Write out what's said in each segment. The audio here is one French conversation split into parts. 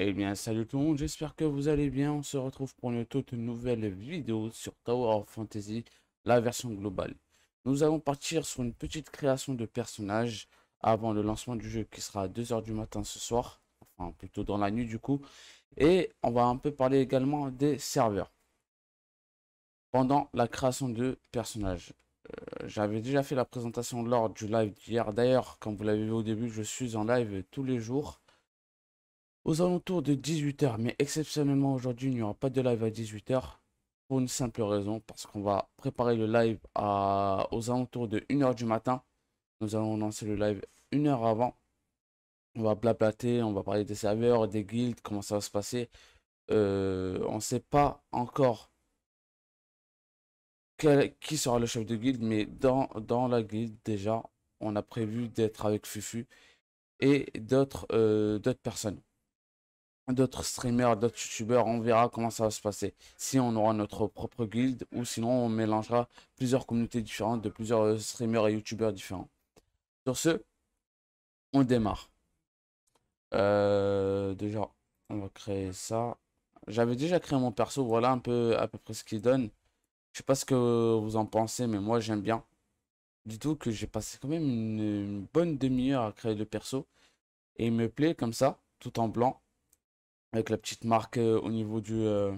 Eh bien, salut tout le monde, j'espère que vous allez bien. On se retrouve pour une toute nouvelle vidéo sur Tower of Fantasy, la version globale. Nous allons partir sur une petite création de personnages avant le lancement du jeu qui sera à 2h du matin ce soir. Enfin, plutôt dans la nuit du coup. Et on va un peu parler également des serveurs. Pendant la création de personnages. Euh, j'avais déjà fait la présentation lors du live d'hier. D'ailleurs, comme vous l'avez vu au début, je suis en live tous les jours aux alentours de 18h. Mais exceptionnellement, aujourd'hui, il n'y aura pas de live à 18h. Pour une simple raison, parce qu'on va préparer le live à, aux alentours de 1h du matin. Nous allons lancer le live une heure avant. On va blablater, on va parler des serveurs, des guilds comment ça va se passer. Euh, on sait pas encore qui sera le chef de guide mais dans, dans la guild déjà, on a prévu d'être avec Fufu et d'autres euh, d'autres personnes d'autres streamers, d'autres youtubeurs, on verra comment ça va se passer. Si on aura notre propre guild ou sinon on mélangera plusieurs communautés différentes de plusieurs euh, streamers et youtubeurs différents. Sur ce, on démarre. Euh, déjà, on va créer ça. J'avais déjà créé mon perso, voilà un peu à peu près ce qu'il donne. Je sais pas ce que vous en pensez, mais moi j'aime bien. Du tout que j'ai passé quand même une, une bonne demi-heure à créer le perso. Et il me plaît comme ça, tout en blanc avec la petite marque euh, au niveau du euh,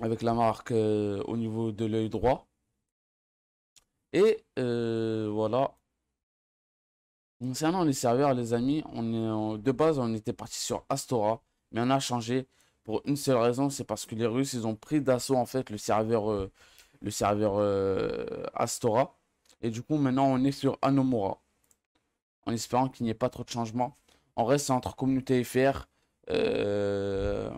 avec la marque euh, au niveau de l'œil droit et voilà Concernant les serveurs, les amis, on est en... de base, on était parti sur Astora, mais on a changé pour une seule raison, c'est parce que les Russes, ils ont pris d'assaut en fait le serveur, le serveur Astora, et du coup maintenant on est sur Anomura, en espérant qu'il n'y ait pas trop de changements on reste entre communauté FR. Euh,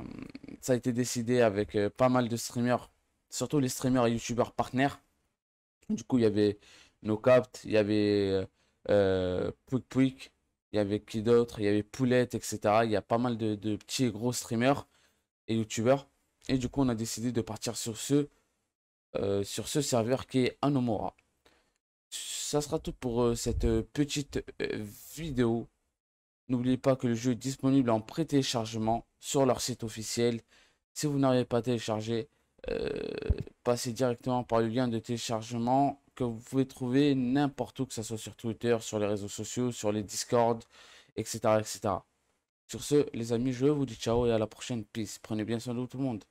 ça a été décidé avec euh, pas mal de streamers, surtout les streamers et youtubeurs partenaires. Du coup, il y avait NoCapt, il y avait euh, euh il y avait qui d'autre, il y avait Poulette, etc. Il y a pas mal de, petits et gros streamers et youtubeurs. Et du coup, on a décidé de partir sur ce, sur ce serveur qui est Anomora. Ça sera tout pour cette petite vidéo. N'oubliez pas que le jeu est disponible en pré-téléchargement sur leur site officiel. Si vous n'avez pas téléchargé, euh, passez directement par le lien de téléchargement que vous pouvez trouver n'importe où, que ce soit sur Twitter, sur les réseaux sociaux, sur les Discord, etc., etc. Sur ce, les amis, je vous dis ciao et à la prochaine. piste. Prenez bien soin de tout le monde.